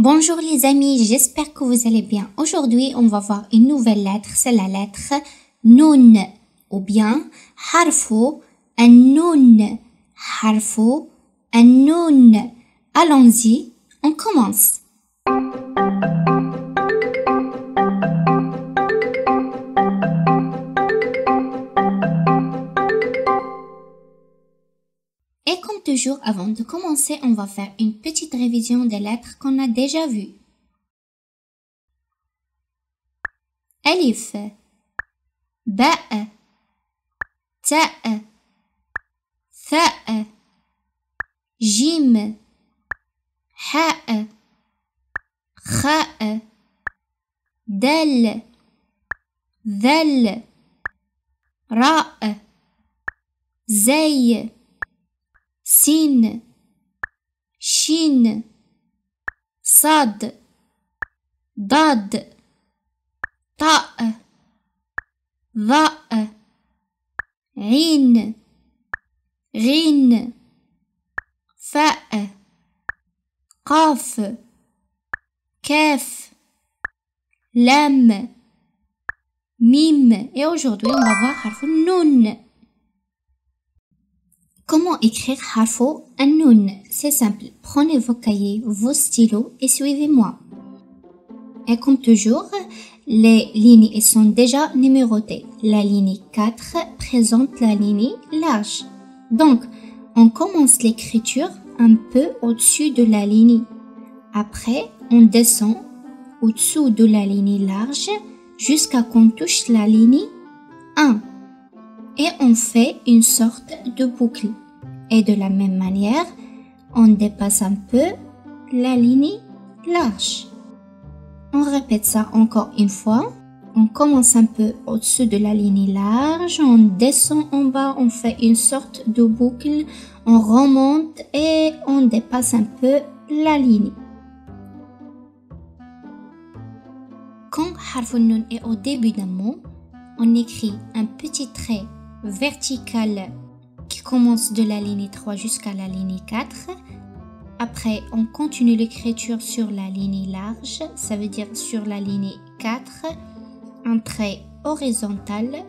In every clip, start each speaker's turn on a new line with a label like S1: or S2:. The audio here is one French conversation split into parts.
S1: Bonjour les amis, j'espère que vous allez bien. Aujourd'hui, on va voir une nouvelle lettre, c'est la lettre Noun ou bien Harfo Nun. Harfo Nun. Allons-y, on commence. avant de commencer, on va faire une petite révision des lettres qu'on a déjà vues. Elif, jim, سين شين صاد ضاد طاء ضاء عين غين فاء قاف كاف لام ميم et aujourd'hui on va voir حرف النون Comment écrire harfo announ C'est simple, prenez vos cahiers, vos stylos et suivez-moi. Et comme toujours, les lignes sont déjà numérotées. La ligne 4 présente la ligne large. Donc, on commence l'écriture un peu au-dessus de la ligne. Après, on descend au-dessous de la ligne large jusqu'à qu'on touche la ligne 1 et on fait une sorte de boucle. Et de la même manière, on dépasse un peu la ligne large. On répète ça encore une fois. On commence un peu au-dessus de la ligne large, on descend en bas, on fait une sorte de boucle, on remonte et on dépasse un peu la ligne. Quand Harfunnun est au début d'un mot, on écrit un petit trait verticale qui commence de la ligne 3 jusqu'à la ligne 4. Après, on continue l'écriture sur la ligne large, ça veut dire sur la ligne 4, un trait horizontal.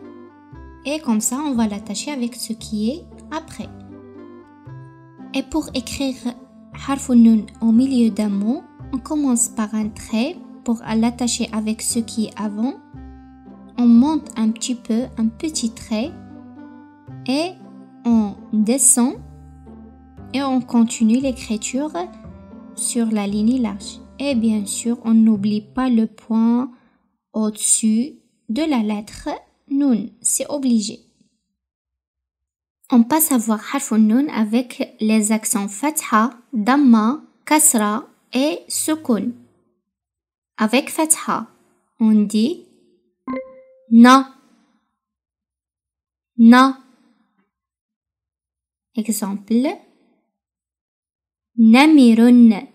S1: Et comme ça, on va l'attacher avec ce qui est après. Et pour écrire harfunun au milieu d'un mot, on commence par un trait pour l'attacher avec ce qui est avant. On monte un petit peu, un petit trait et on descend et on continue l'écriture sur la ligne large. Et bien sûr, on n'oublie pas le point au-dessus de la lettre nun. C'est obligé. On passe à voir harf nun avec les accents fatha, damma, kasra et sukun. Avec fatha, on dit na. Na. Exemple Namirun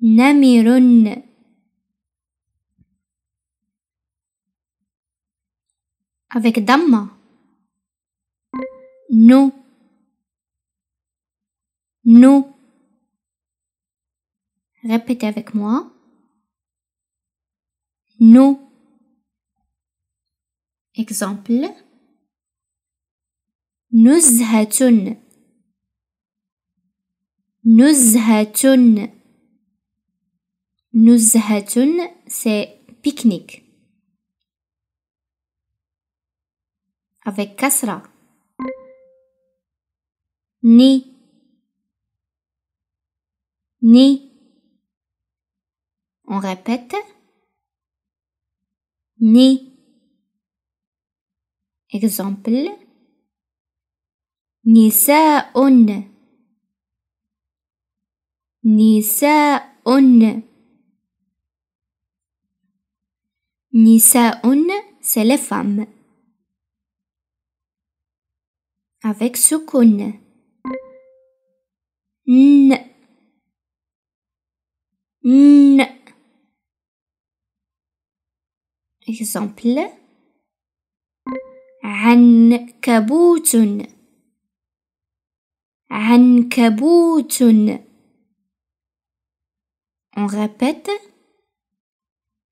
S1: Namirun Avec Damma Nous Nous Répétez avec moi Nous Exemple Nuzha, nous nuzha, c'est pique-nique avec kasra ni ni on répète ni exemple نساء نساء نساء c'est les femmes avec سكون ن ن exemple عنكبوت عنكبوت On répète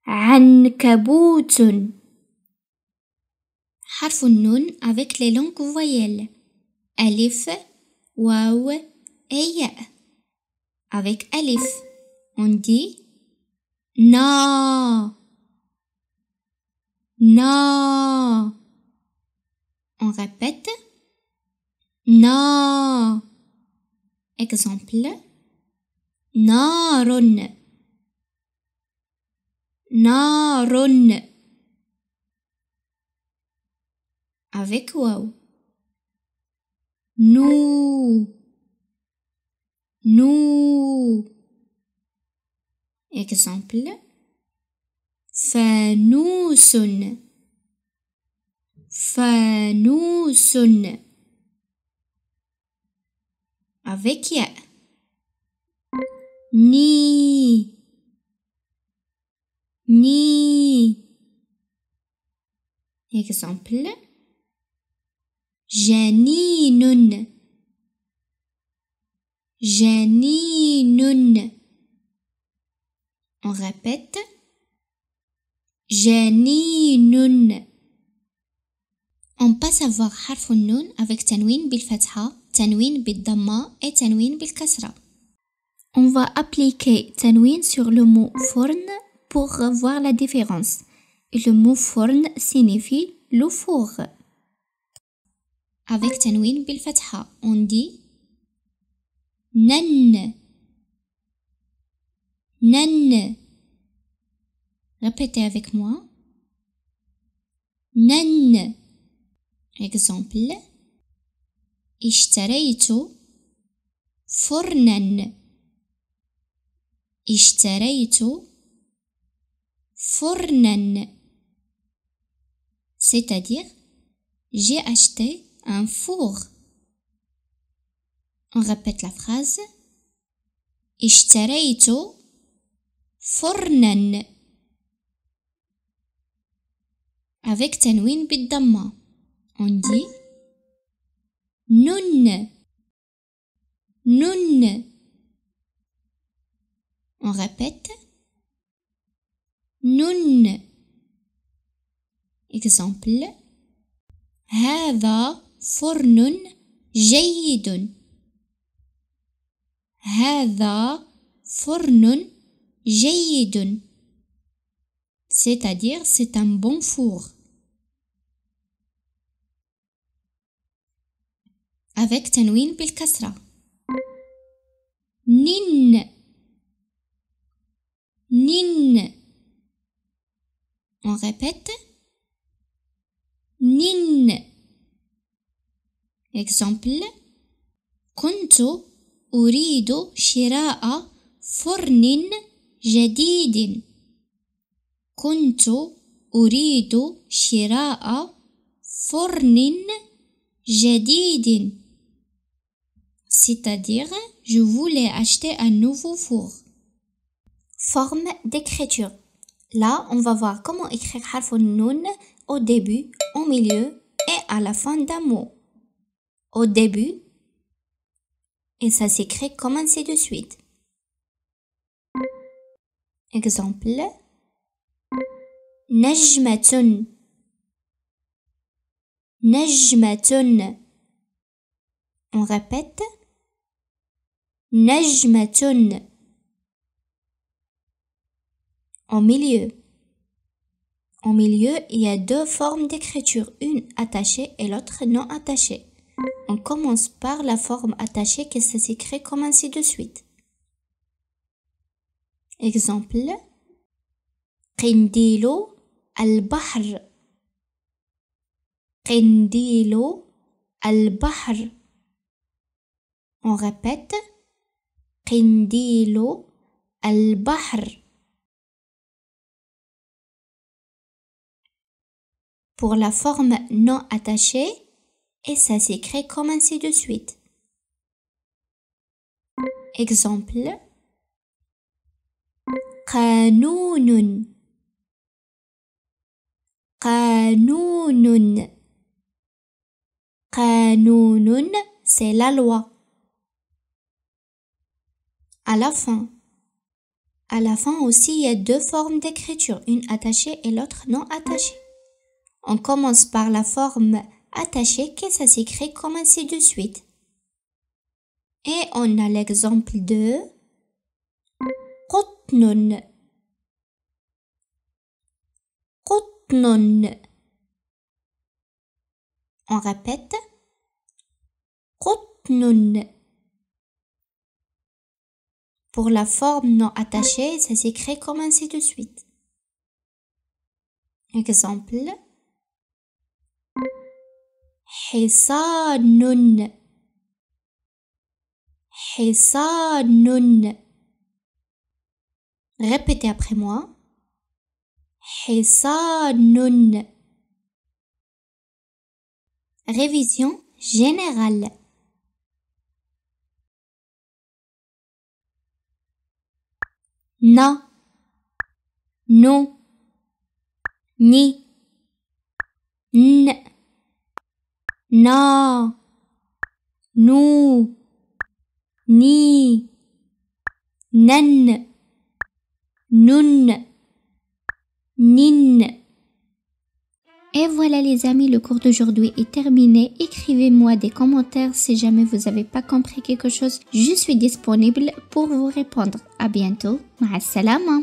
S1: عنكبوت حرف avec les langues voyelles ألف واو et avec alif, On dit non, non. On répète Na. Exemple. Narun. Narun. Avec wow. Nous. Nous. Exemple. Fanousun. Fanousun avec ya. Ni. Ni. Exemple. Janinun. Janinun. On répète. Janinun. On passe à voir harf avec tanwin bil tanwin بالضمه et tanwin On va appliquer tanwin sur le mot forn pour voir la différence. Le mot forne signifie le four. Avec tanwin bil on dit nan nan. Répétez avec moi. Nan. Exemple. اشتريت فرنا اشتريت فرنا c'est-à-dire j'ai acheté un four on répète la phrase اشتريت Fornen avec tanwin بالضمه on dit Nun. Nun. On répète. Nun. Exemple. Hava fornun jayidun. Hava non, jayidun. C'est-à-dire, c'est un bon four. avec تنوين بالكسرة نن نن on répète نين exemple كنت أريد شراء فرن جديد كنت أريد شراء فرن جديد c'est-à-dire je voulais acheter un nouveau four. Forme d'écriture. Là, on va voir comment écrire harf nun au début, au milieu et à la fin d'un mot. Au début, et ça s'écrit comme de suite. Exemple nejmatun, nejmatun. On répète نجمة en milieu. En milieu, il y a deux formes d'écriture, une attachée et l'autre non attachée. On commence par la forme attachée qui s'écrit comme ainsi de suite. Exemple Qindilo al-Bahr Qindilo al-Bahr On répète al pour la forme non attachée et ça s'écrit comme ainsi de suite. Exemple قانون c'est la loi à la fin. À la fin aussi, il y a deux formes d'écriture, une attachée et l'autre non attachée. On commence par la forme attachée qui ça s'écrit comme ainsi de suite. Et on a l'exemple de On répète pour la forme non attachée, ça s'écrit comme ainsi de suite. Exemple. حصان Nun Répétez après moi. Nun Révision générale. ن نو ني ن نا نو ني نن نن نن Et voilà les amis, le cours d'aujourd'hui est terminé. Écrivez-moi des commentaires si jamais vous n'avez pas compris quelque chose. Je suis disponible pour vous répondre. À bientôt. Ma